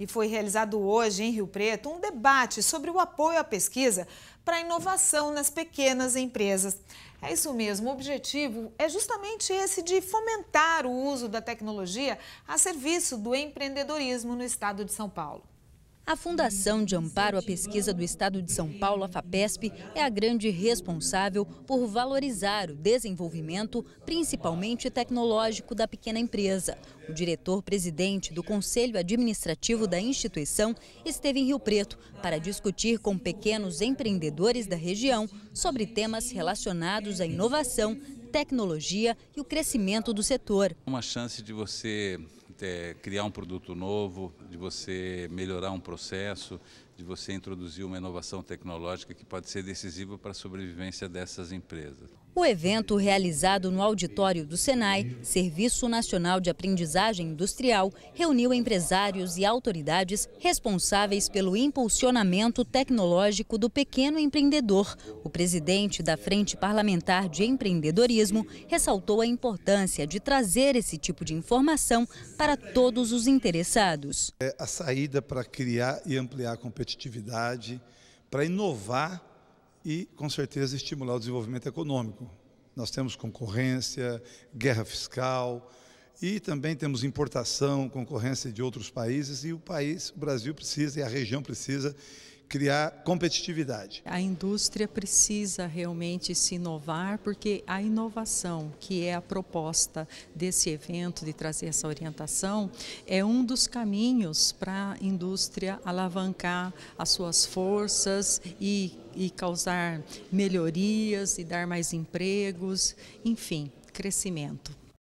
e foi realizado hoje em Rio Preto um debate sobre o apoio à pesquisa para a inovação nas pequenas empresas. É isso mesmo, o objetivo é justamente esse de fomentar o uso da tecnologia a serviço do empreendedorismo no estado de São Paulo. A Fundação de Amparo à Pesquisa do Estado de São Paulo, a FAPESP, é a grande responsável por valorizar o desenvolvimento, principalmente tecnológico, da pequena empresa. O diretor-presidente do Conselho Administrativo da instituição esteve em Rio Preto para discutir com pequenos empreendedores da região sobre temas relacionados à inovação, tecnologia e o crescimento do setor. Uma chance de você é, criar um produto novo, de você melhorar um processo, de você introduzir uma inovação tecnológica que pode ser decisiva para a sobrevivência dessas empresas. O evento, realizado no auditório do SENAI, Serviço Nacional de Aprendizagem Industrial, reuniu empresários e autoridades responsáveis pelo impulsionamento tecnológico do pequeno empreendedor. O presidente da Frente Parlamentar de Empreendedorismo ressaltou a importância de trazer esse tipo de informação para todos os interessados. É a saída para criar e ampliar a competitividade competitividade, para inovar e, com certeza, estimular o desenvolvimento econômico. Nós temos concorrência, guerra fiscal e também temos importação, concorrência de outros países e o país, o Brasil precisa e a região precisa criar competitividade. A indústria precisa realmente se inovar, porque a inovação, que é a proposta desse evento, de trazer essa orientação, é um dos caminhos para a indústria alavancar as suas forças e, e causar melhorias e dar mais empregos, enfim, crescimento.